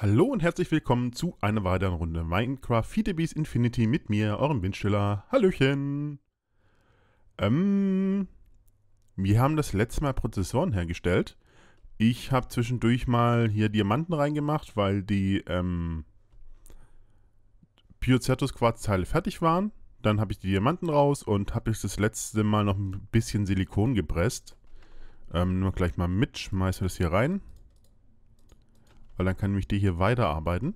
Hallo und herzlich willkommen zu einer weiteren Runde Minecraft Feedabies Infinity mit mir, eurem Windstiller. Hallöchen! Ähm, wir haben das letzte Mal Prozessoren hergestellt. Ich habe zwischendurch mal hier Diamanten reingemacht, weil die ähm, Quarzteile fertig waren. Dann habe ich die Diamanten raus und habe ich das letzte Mal noch ein bisschen Silikon gepresst. Ähm, nur gleich mal mitschmeißen wir das hier rein weil dann kann ich die hier weiterarbeiten.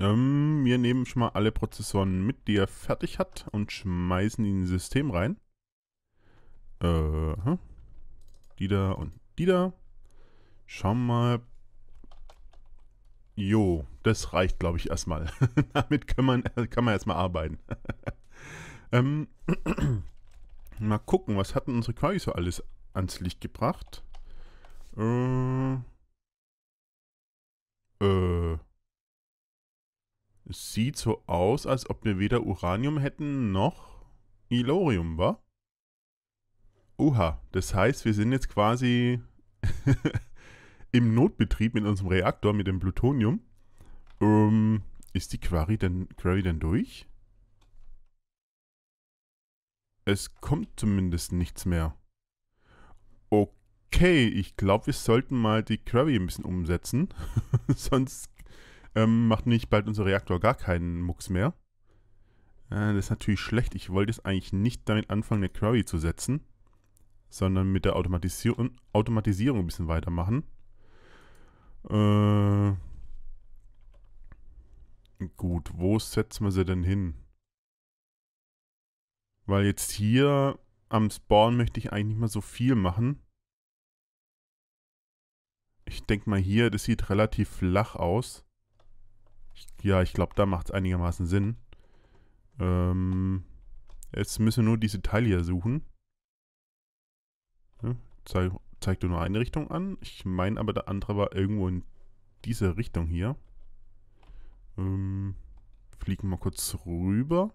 Ähm, wir nehmen schon mal alle Prozessoren mit, die er fertig hat und schmeißen die in das System rein. Äh, die da und die da. Schauen mal. Jo, das reicht, glaube ich, erstmal. Damit kann man, kann man erstmal arbeiten. ähm, mal gucken, was hat denn unsere Quali so alles ans Licht gebracht? Äh, äh. Es sieht so aus, als ob wir weder Uranium hätten noch Ilorium, wa? Oha, das heißt, wir sind jetzt quasi im Notbetrieb mit unserem Reaktor, mit dem Plutonium. Ähm, ist die Query denn, Query denn durch? Es kommt zumindest nichts mehr okay, ich glaube, wir sollten mal die Query ein bisschen umsetzen. Sonst ähm, macht nicht bald unser Reaktor gar keinen Mucks mehr. Äh, das ist natürlich schlecht. Ich wollte es eigentlich nicht damit anfangen, eine Query zu setzen, sondern mit der Automatisier Automatisierung ein bisschen weitermachen. Äh, gut, wo setzen wir sie denn hin? Weil jetzt hier am Spawn möchte ich eigentlich nicht mehr so viel machen. Ich denke mal hier, das sieht relativ flach aus. Ich, ja, ich glaube, da macht es einigermaßen Sinn. Ähm, jetzt müssen wir nur diese Teile hier suchen. Ja, zeig, zeigt nur eine Richtung an. Ich meine aber, der andere war irgendwo in dieser Richtung hier. Ähm, fliegen wir mal kurz rüber.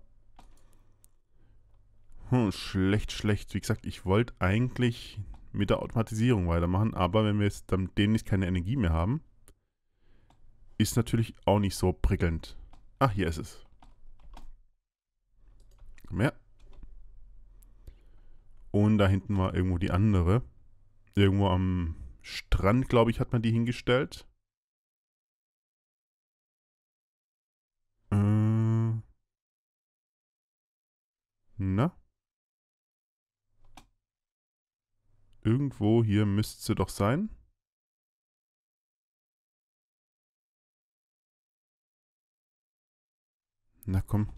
Hm, schlecht, schlecht. Wie gesagt, ich wollte eigentlich mit der Automatisierung weitermachen. Aber wenn wir jetzt damit nicht keine Energie mehr haben, ist natürlich auch nicht so prickelnd. Ach, hier ist es. Komm her. Und da hinten war irgendwo die andere. Irgendwo am Strand, glaube ich, hat man die hingestellt. Äh. Na? irgendwo hier müsste sie doch sein. Na komm.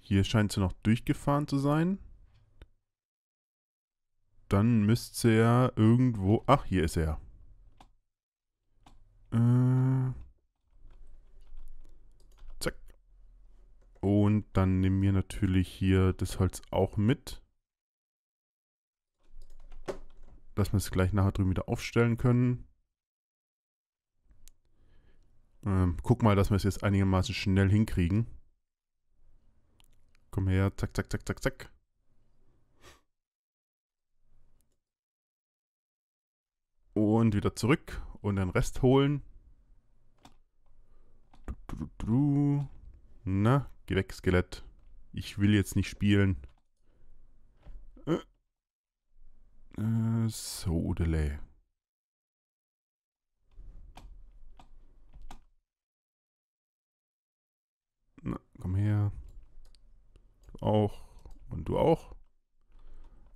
Hier scheint sie noch durchgefahren zu sein. Dann müsste sie ja irgendwo... Ach, hier ist er. Äh, zack. Und dann nehmen wir natürlich hier das Holz auch mit. dass wir es gleich nachher drüben wieder aufstellen können. Ähm, guck mal, dass wir es jetzt einigermaßen schnell hinkriegen. Komm her, zack, zack, zack, zack, zack. Und wieder zurück und den Rest holen. Na, geh weg, Skelett. Ich will jetzt nicht spielen. Äh, so, Delay. Na, komm her. Du auch. Und du auch.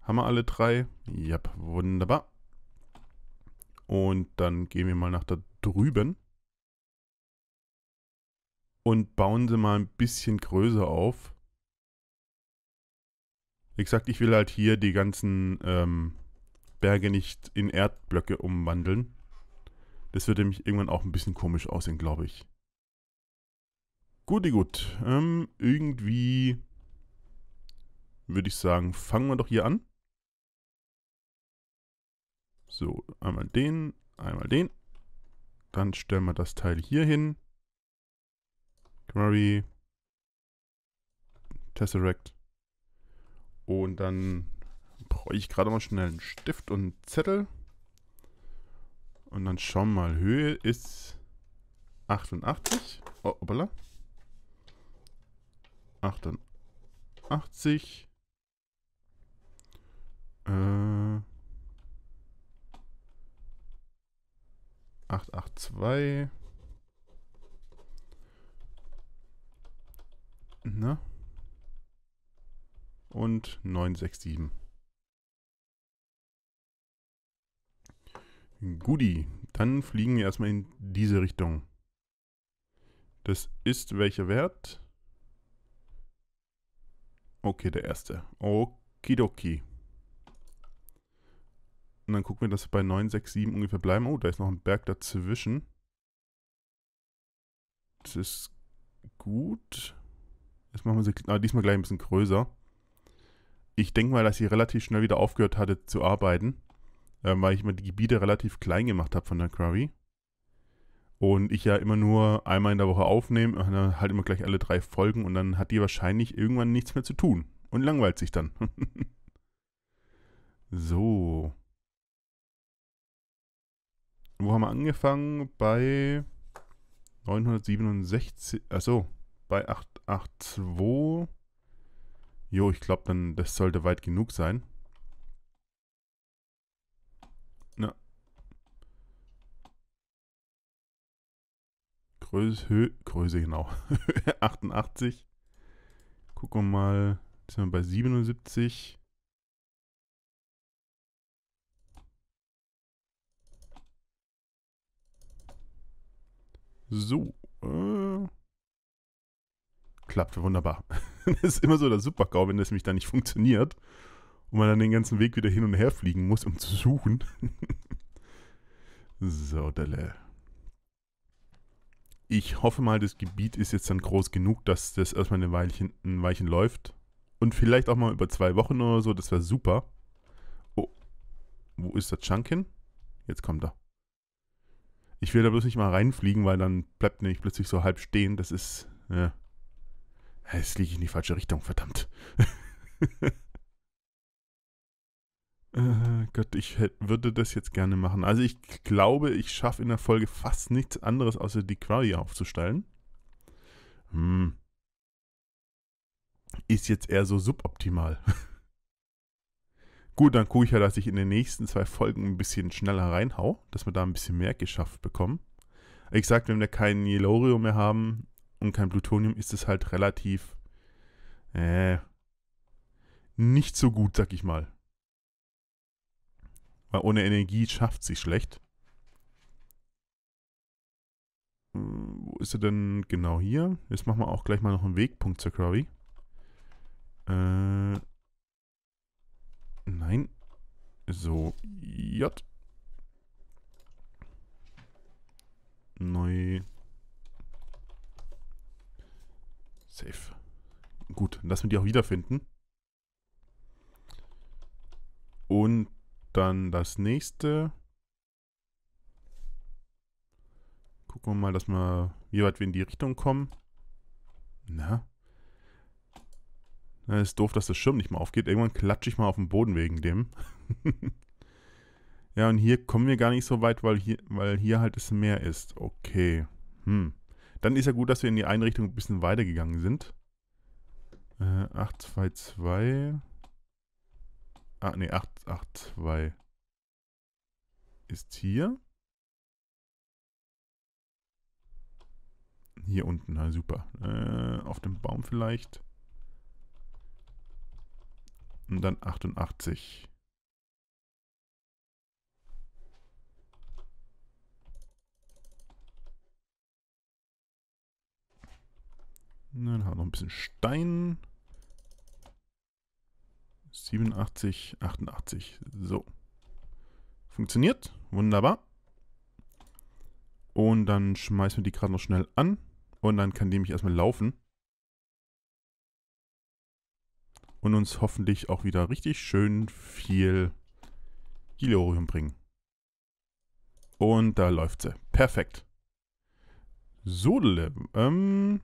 Haben wir alle drei? Ja, yep, wunderbar. Und dann gehen wir mal nach da drüben. Und bauen sie mal ein bisschen größer auf. Wie gesagt, ich will halt hier die ganzen ähm, Berge nicht in Erdblöcke umwandeln. Das würde mich irgendwann auch ein bisschen komisch aussehen, glaube ich. Gut, gut. Ähm, irgendwie würde ich sagen, fangen wir doch hier an. So, einmal den, einmal den. Dann stellen wir das Teil hier hin. Query. Tesseract. Und dann brauche ich gerade mal schnell einen Stift und einen Zettel. Und dann schauen wir mal. Höhe ist 88. Oh, hoppala. 88. Äh. 882. Ne? Und 967. Goodie. Dann fliegen wir erstmal in diese Richtung. Das ist welcher Wert? Okay, der erste. Okidoki. Und dann gucken wir, dass wir bei 9, 6, 7 ungefähr bleiben. Oh, da ist noch ein Berg dazwischen. Das ist gut. Jetzt machen wir sie ah, diesmal gleich ein bisschen größer. Ich denke mal, dass sie relativ schnell wieder aufgehört hatte zu arbeiten äh, weil ich mir die Gebiete relativ klein gemacht habe von der Query. Und ich ja immer nur einmal in der Woche aufnehme, äh, halt immer gleich alle drei Folgen und dann hat die wahrscheinlich irgendwann nichts mehr zu tun und langweilt sich dann. so. Wo haben wir angefangen? Bei 967, achso, bei 882. Jo, ich glaube dann, das sollte weit genug sein. Größe, Größe genau, 88. Gucken wir mal, jetzt sind wir bei 77. So, äh, klappt wunderbar. das ist immer so der Supergau, wenn das nämlich dann nicht funktioniert und man dann den ganzen Weg wieder hin und her fliegen muss, um zu suchen. so, Delle ich hoffe mal, das Gebiet ist jetzt dann groß genug, dass das erstmal ein Weilchen, ein Weilchen läuft. Und vielleicht auch mal über zwei Wochen oder so, das wäre super. Oh, wo ist der Chunk hin? Jetzt kommt er. Ich will da bloß nicht mal reinfliegen, weil dann bleibt nämlich plötzlich so halb stehen. Das ist, ja. Jetzt liege ich in die falsche Richtung, verdammt. Äh, Gott, ich hätte, würde das jetzt gerne machen. Also ich glaube, ich schaffe in der Folge fast nichts anderes, außer die Query aufzustellen. Hm. Ist jetzt eher so suboptimal. Gut, dann gucke ich ja, dass ich in den nächsten zwei Folgen ein bisschen schneller reinhau, dass wir da ein bisschen mehr geschafft bekommen. Ich sag, wenn wir kein Yellorium mehr haben und kein Plutonium, ist es halt relativ äh, nicht so gut, sag ich mal. Weil ohne Energie schafft sie schlecht. Hm, wo ist er denn genau hier? Jetzt machen wir auch gleich mal noch einen Wegpunkt zur Crowley. Äh, nein. So, J. Neu. Safe. Gut, lassen wir die auch wiederfinden. Und dann das nächste. Gucken wir mal, dass wir, wie weit wir in die Richtung kommen. Na? Na, ist doof, dass das Schirm nicht mal aufgeht. Irgendwann klatsche ich mal auf den Boden wegen dem. ja, und hier kommen wir gar nicht so weit, weil hier, weil hier halt das Meer ist. Okay. Hm. Dann ist ja gut, dass wir in die Einrichtung ein bisschen weiter gegangen sind. Äh, 822. Ah, nee, 882 ist hier. Hier unten, na super. Äh, auf dem Baum vielleicht. Und dann 88. Dann haben wir noch ein bisschen Stein. 87, 88. So. Funktioniert. Wunderbar. Und dann schmeißen wir die gerade noch schnell an. Und dann kann die mich erstmal laufen. Und uns hoffentlich auch wieder richtig schön viel Ilorium bringen. Und da läuft sie. Perfekt. Sodele. Ähm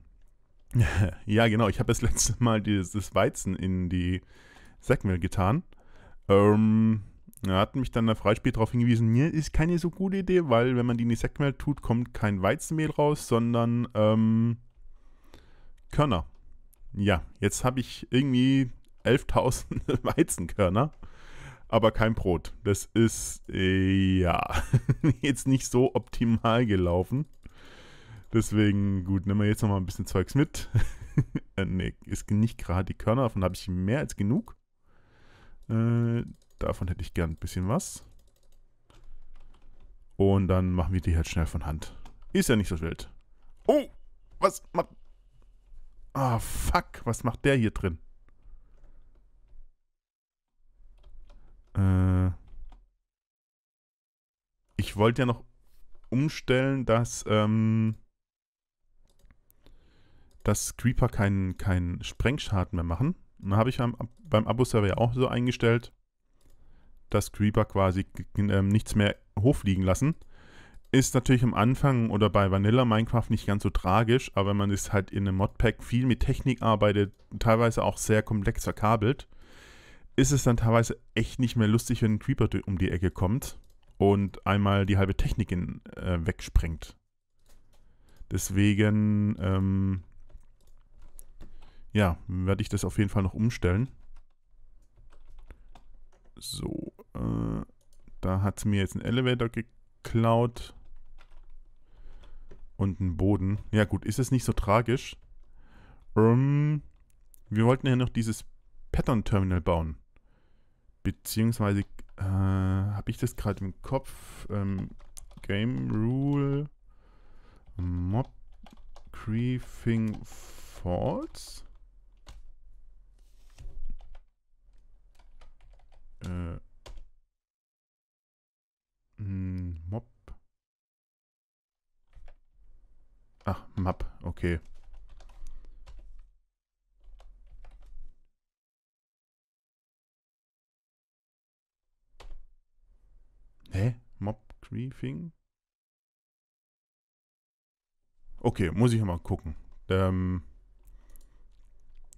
ja, genau. Ich habe das letzte Mal dieses, das Weizen in die Sackmill getan. Ähm, er hat mich dann der Freispiel darauf hingewiesen, mir ist keine so gute Idee, weil wenn man die in die Sackmehl tut, kommt kein Weizenmehl raus, sondern ähm, Körner. Ja, jetzt habe ich irgendwie 11.000 Weizenkörner, aber kein Brot. Das ist, äh, ja, jetzt nicht so optimal gelaufen. Deswegen, gut, nehmen wir jetzt nochmal ein bisschen Zeugs mit. äh, nee, ist nicht gerade die Körner, davon habe ich mehr als genug. Äh, davon hätte ich gern ein bisschen was. Und dann machen wir die halt schnell von Hand. Ist ja nicht so wild. Oh, was macht... Ah, oh, fuck, was macht der hier drin? Äh... Ich wollte ja noch umstellen, dass, ähm, dass Creeper keinen kein Sprengschaden mehr machen dann habe ich beim, Abo-Server ja auch so eingestellt, dass Creeper quasi ähm, nichts mehr hochfliegen lassen. Ist natürlich am Anfang oder bei Vanilla Minecraft nicht ganz so tragisch, aber wenn man es halt in einem Modpack viel mit Technik arbeitet, teilweise auch sehr komplex verkabelt, ist es dann teilweise echt nicht mehr lustig, wenn ein Creeper um die Ecke kommt und einmal die halbe Technik in, äh, wegsprengt. Deswegen ähm, ja, werde ich das auf jeden Fall noch umstellen. So, äh, da hat es mir jetzt ein Elevator geklaut. Und einen Boden. Ja gut, ist es nicht so tragisch. Ähm, wir wollten ja noch dieses Pattern Terminal bauen. Beziehungsweise, äh, habe ich das gerade im Kopf? Ähm, Game Rule Mob Creeping Falls? Äh, hm, Mob. Ach, Map, okay. Hä? Mob Griefing? Okay, muss ich mal gucken. Ähm,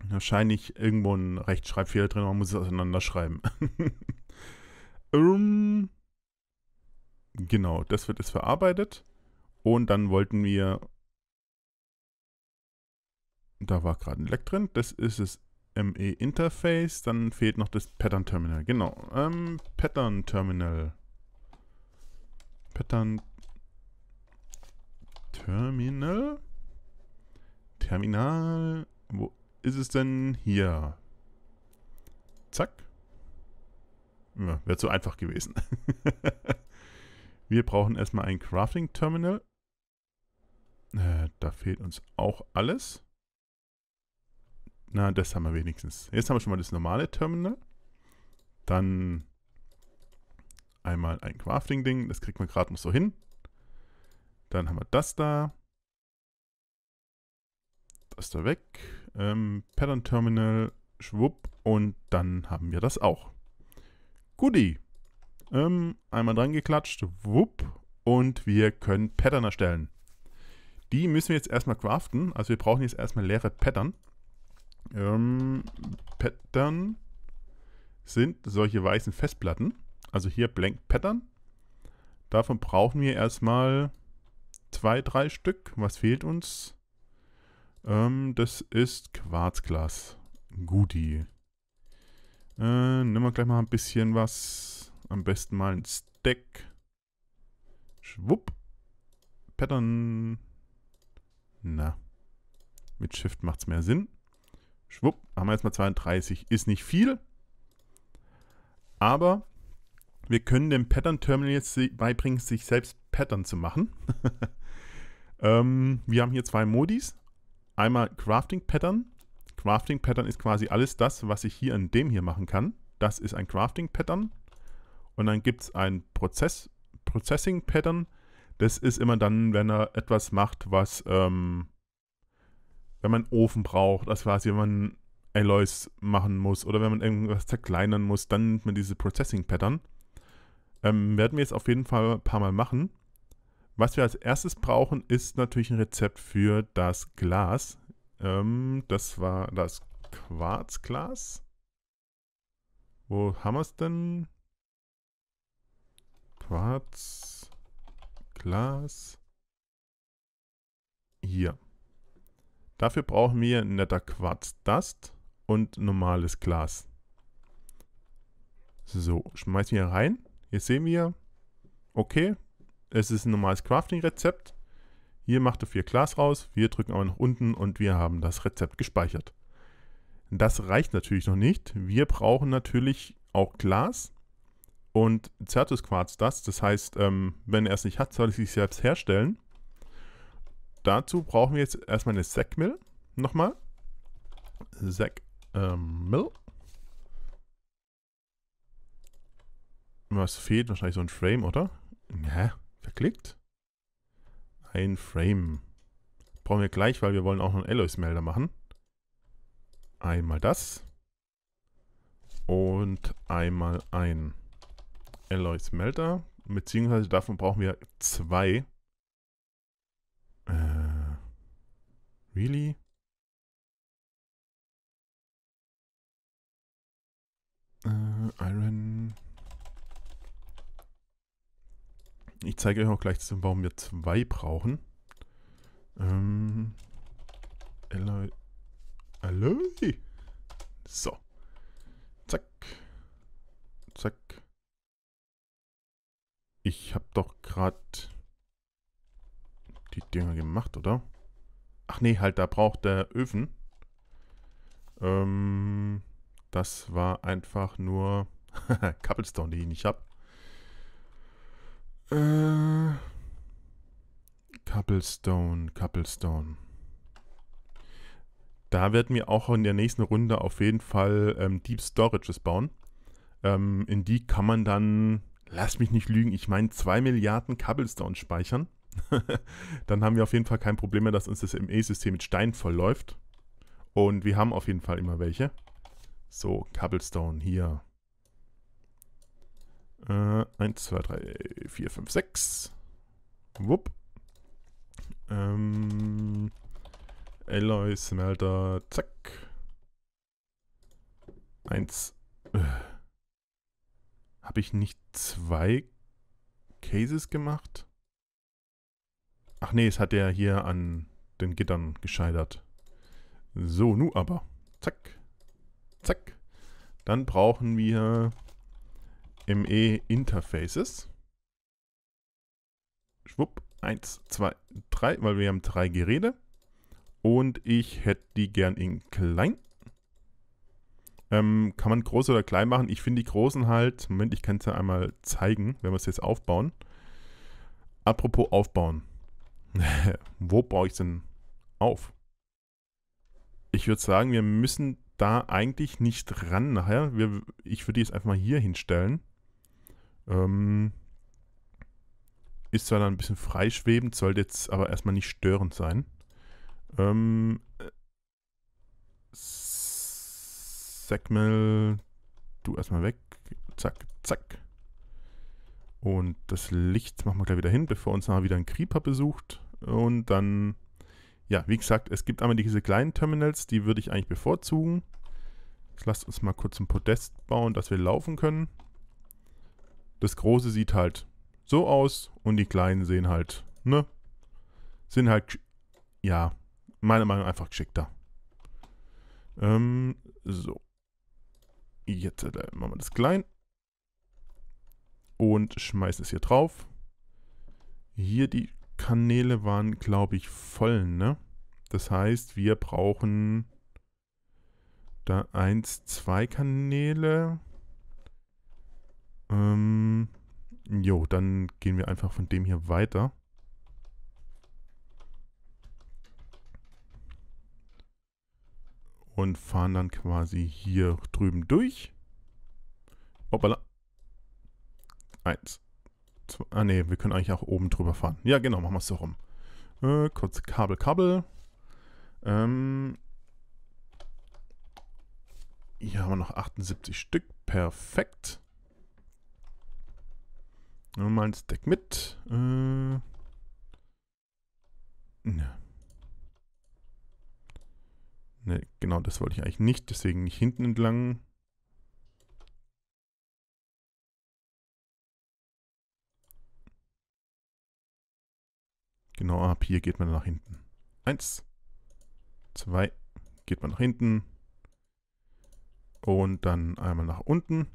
Wahrscheinlich irgendwo ein Rechtschreibfehler drin, man muss es auseinanderschreiben. um, ähm, genau, das wird jetzt verarbeitet. Und dann wollten wir. Da war gerade ein Leck drin. Das ist das ME Interface. Dann fehlt noch das Pattern Terminal. Genau. Ähm, Pattern Terminal. Pattern Terminal. Terminal. Wo ist es denn hier? Zack. Ja, Wäre zu einfach gewesen. Wir brauchen erstmal ein Crafting Terminal. Äh, da fehlt uns auch alles. Na, das haben wir wenigstens. Jetzt haben wir schon mal das normale Terminal. Dann einmal ein Crafting-Ding. Das kriegt man gerade noch so hin. Dann haben wir das da. Das da weg ähm, Pattern Terminal, schwupp, und dann haben wir das auch. Goodie. Ähm, einmal dran geklatscht, wupp, und wir können Pattern erstellen. Die müssen wir jetzt erstmal craften, also wir brauchen jetzt erstmal leere Pattern. Ähm, Pattern sind solche weißen Festplatten, also hier Blank Pattern. Davon brauchen wir erstmal zwei, drei Stück. Was fehlt uns? Ähm, das ist Quarzglas. Guti. Äh, nehmen wir gleich mal ein bisschen was. Am besten mal ein Stack. Schwupp. Pattern. Na. Mit Shift macht es mehr Sinn. Schwupp. Haben wir jetzt mal 32. Ist nicht viel. Aber wir können dem Pattern Terminal jetzt beibringen, sich selbst Pattern zu machen. ähm, wir haben hier zwei Modis einmal Crafting Pattern. Crafting Pattern ist quasi alles das, was ich hier in dem hier machen kann. Das ist ein Crafting Pattern. Und dann gibt es ein Prozess, Processing Pattern. Das ist immer dann, wenn er etwas macht, was, ähm, wenn man einen Ofen braucht, das also quasi, wenn man Alloys machen muss oder wenn man irgendwas zerkleinern muss, dann nimmt man diese Processing Pattern. Ähm, werden wir jetzt auf jeden Fall ein paar Mal machen. Was wir als erstes brauchen, ist natürlich ein Rezept für das Glas. Ähm, das war das Quarzglas. Wo haben wir es denn? Quarzglas. Hier. Dafür brauchen wir netter Quarzdust und normales Glas. So, schmeißen wir rein. Jetzt sehen wir, okay, es ist ein normales Crafting-Rezept. Hier macht er vier Glas raus, wir drücken aber nach unten und wir haben das Rezept gespeichert. Das reicht natürlich noch nicht. Wir brauchen natürlich auch Glas und Certus Quarz das. Das heißt, ähm, wenn er es nicht hat, soll er es sich selbst herstellen. Dazu brauchen wir jetzt erstmal eine Sackmill. Nochmal. Sackmill. Ähm, Was fehlt? Wahrscheinlich so ein Frame, oder? Ja, Verklickt. Ein Frame. Brauchen wir gleich, weil wir wollen auch noch einen Alloys-Melder machen. Einmal das. Und einmal ein Alloys-Melder. Beziehungsweise davon brauchen wir zwei. Äh, really? Äh, Iron... ich zeige euch auch gleich, warum wir zwei brauchen. Ähm, Alloy. Alloy. So. Zack. Zack. Ich habe doch gerade die Dinger gemacht, oder? Ach nee, halt, da braucht der Öfen. Ähm, das war einfach nur Cobblestone, die ich nicht habe. Äh, Cobblestone, Cobblestone. Da werden wir auch in der nächsten Runde auf jeden Fall ähm, Deep Storages bauen. Ähm, in die kann man dann, lass mich nicht lügen, ich meine 2 Milliarden Cobblestone speichern. dann haben wir auf jeden Fall kein Problem mehr, dass uns das ME-System mit Stein vollläuft. Und wir haben auf jeden Fall immer welche. So, Cobblestone hier. 1, 2, 3, 4, 5, 6. Wupp. Ähm, Alloy, Smelter, zack. 1. Äh. Habe ich nicht zwei Cases gemacht? Ach nee, es hat er hier an den Gittern gescheitert. So, nu aber. Zack. Zack. Dann brauchen wir ME Interfaces. Schwupp, 1, 2, 3, weil wir haben drei Geräte. Und ich hätte die gern in klein. Ähm, kann man groß oder klein machen? Ich finde die großen halt, Moment, ich kann es ja einmal zeigen, wenn wir es jetzt aufbauen. Apropos aufbauen. Wo baue ich es denn auf? Ich würde sagen, wir müssen da eigentlich nicht ran nachher. Wir, ich würde die jetzt einfach mal hier hinstellen. Ähm, ist zwar dann ein bisschen freischwebend, sollte jetzt aber erstmal nicht störend sein. Ähm, Segmel, du erstmal weg. Zack, zack. Und das Licht machen wir gleich wieder hin, bevor uns nachher wieder ein Creeper besucht. Und dann, ja, wie gesagt, es gibt einmal diese kleinen Terminals, die würde ich eigentlich bevorzugen. Jetzt lasst uns mal kurz ein Podest bauen, dass wir laufen können das Große sieht halt so aus und die Kleinen sehen halt, ne? Sind halt, ja, meiner Meinung nach einfach geschickter. Ähm, so. Jetzt äh, machen wir das klein. Und schmeißen es hier drauf. Hier die Kanäle waren, glaube ich, voll, ne? Das heißt, wir brauchen da eins, zwei Kanäle. Ähm, jo, dann gehen wir einfach von dem hier weiter. Und fahren dann quasi hier drüben durch. Hoppala. Eins. Zwei, ah ne, wir können eigentlich auch oben drüber fahren. Ja, genau, machen wir es so rum. Äh, kurz Kabel, Kabel. Ähm, hier haben wir noch 78 Stück. Perfekt. Nehmen wir mal ein Stack mit. Äh, ne. Ne, genau, das wollte ich eigentlich nicht. Deswegen nicht hinten entlang. Genau, ab hier geht man nach hinten. Eins. Zwei. Geht man nach hinten. Und dann einmal nach unten.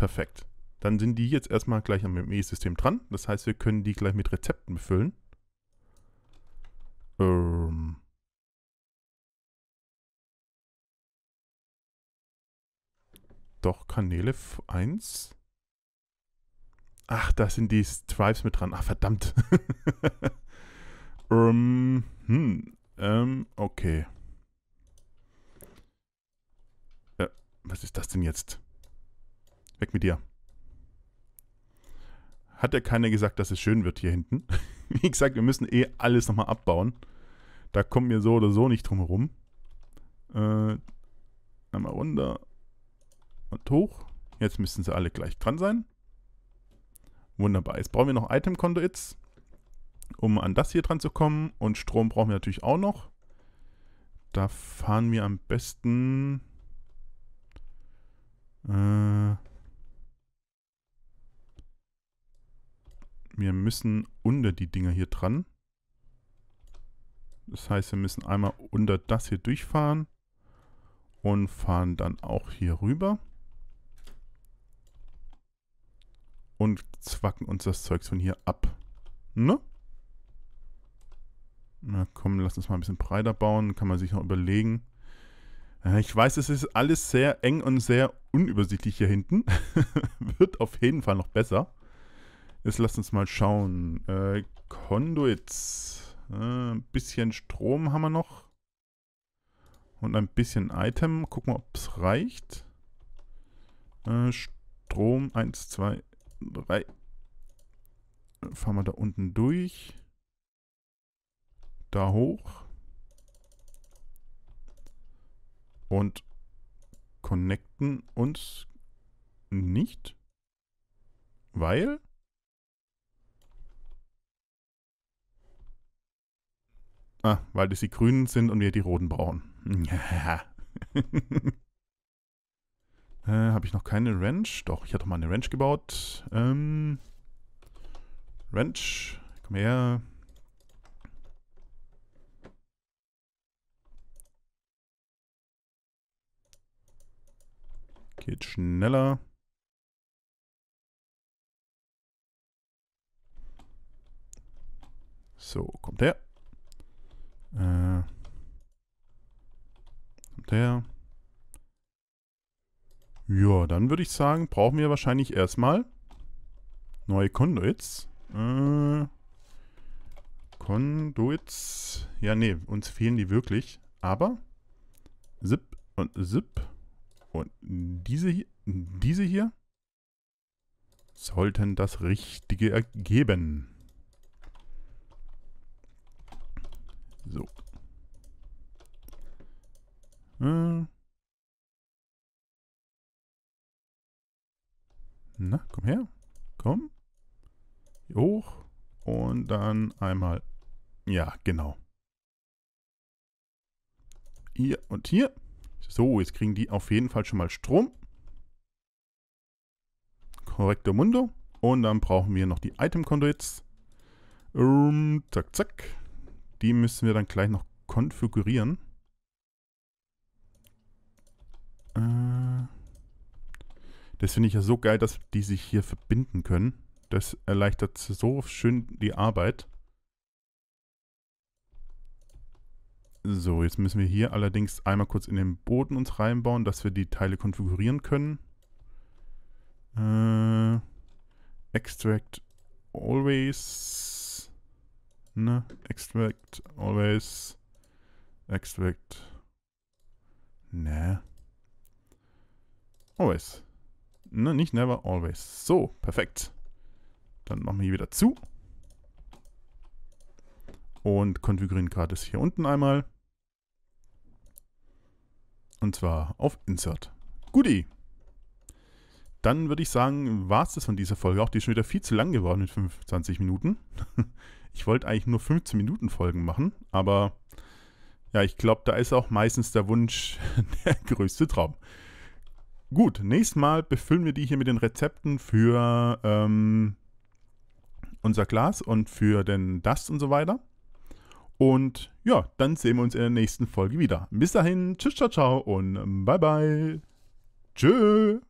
Perfekt. Dann sind die jetzt erstmal gleich am ME-System dran. Das heißt, wir können die gleich mit Rezepten befüllen. Ähm. Doch, Kanäle 1. Ach, da sind die Stripes mit dran. Ach, verdammt. ähm, hm, ähm, okay. Äh, was ist das denn jetzt? Weg mit dir. Hat ja keiner gesagt, dass es schön wird hier hinten. Wie gesagt, wir müssen eh alles nochmal abbauen. Da kommen wir so oder so nicht drum herum. Äh, einmal runter und hoch. Jetzt müssen sie alle gleich dran sein. Wunderbar. Jetzt brauchen wir noch item jetzt, um an das hier dran zu kommen. Und Strom brauchen wir natürlich auch noch. Da fahren wir am besten... Äh, wir müssen unter die Dinger hier dran. Das heißt, wir müssen einmal unter das hier durchfahren und fahren dann auch hier rüber. Und zwacken uns das Zeug von hier ab. Ne? Na komm, lass uns mal ein bisschen breiter bauen. Kann man sich noch überlegen. Äh, ich weiß, es ist alles sehr eng und sehr unübersichtlich hier hinten. Wird auf jeden Fall noch besser ist, lass uns mal schauen. Äh, Conduits. Äh, ein bisschen Strom haben wir noch. Und ein bisschen Item. Gucken wir, ob es reicht. Äh, Strom 1, 2, 3. Fahren wir da unten durch. Da hoch. Und connecten uns nicht. Weil? Ah, weil das die Grünen sind und wir die Roten brauchen. Ja. äh, Habe ich noch keine Ranch? Doch, ich hatte mal eine Ranch gebaut. Ähm, Ranch, komm her. Geht schneller. So, kommt der. der. Ja, dann würde ich sagen, brauchen wir wahrscheinlich erstmal neue Conduits. Äh, Conduits. Ja, nee, uns fehlen die wirklich. Aber Zip und Zip und diese hier, diese hier sollten das Richtige ergeben. So, hm. Na, komm her. Komm. Hier hoch. Und dann einmal. Ja, genau. Hier und hier. So, jetzt kriegen die auf jeden Fall schon mal Strom. Korrekte Mundo. Und dann brauchen wir noch die Item-Conduits. Um, ähm, zack, zack. Die müssen wir dann gleich noch konfigurieren. Äh, das finde ich ja so geil, dass die sich hier verbinden können. Das erleichtert so schön die Arbeit. So, jetzt müssen wir hier allerdings einmal kurz in den Boden uns reinbauen, dass wir die Teile konfigurieren können. Äh, extract always. Ne? Extract always. Extract. Ne. Always. Ne, nicht never, always. So, perfekt. Dann machen wir hier wieder zu. Und konfigurieren gerade das hier unten einmal. Und zwar auf Insert. Guti. Dann würde ich sagen, war es das von dieser Folge. Auch die ist schon wieder viel zu lang geworden mit 25 Minuten. Ich wollte eigentlich nur 15 Minuten Folgen machen, aber ja, ich glaube, da ist auch meistens der Wunsch der größte Traum. Gut, nächstes Mal befüllen wir die hier mit den Rezepten für ähm, unser Glas und für den Dust und so weiter. Und ja, dann sehen wir uns in der nächsten Folge wieder. Bis dahin, tschüss, ciao, ciao und bye bye. Tschüss.